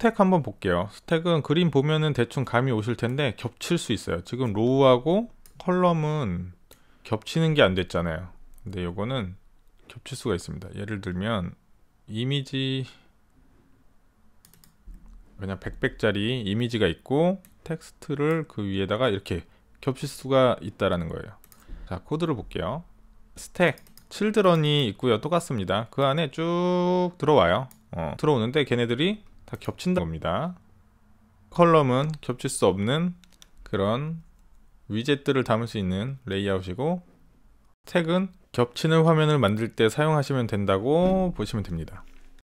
스택 한번 볼게요. 스택은 그림 보면은 대충 감이 오실 텐데 겹칠 수 있어요. 지금 로우하고 컬럼은 겹치는 게 안 됐잖아요. 근데 요거는 겹칠 수가 있습니다. 예를 들면 이미지 그냥 100백짜리 이미지가 있고 텍스트를 그 위에다가 이렇게 겹칠 수가 있다라는 거예요. 자, 코드를 볼게요. 스택 칠드런이 있고요. 똑같습니다. 그 안에 쭉 들어와요. 어, 들어오는데 걔네들이 다 겹친다 겁니다. 컬럼은 겹칠 수 없는 그런 위젯들을 담을 수 있는 레이아웃이고 태그 겹치는 화면을 만들 때 사용하시면 된다고 보시면 됩니다.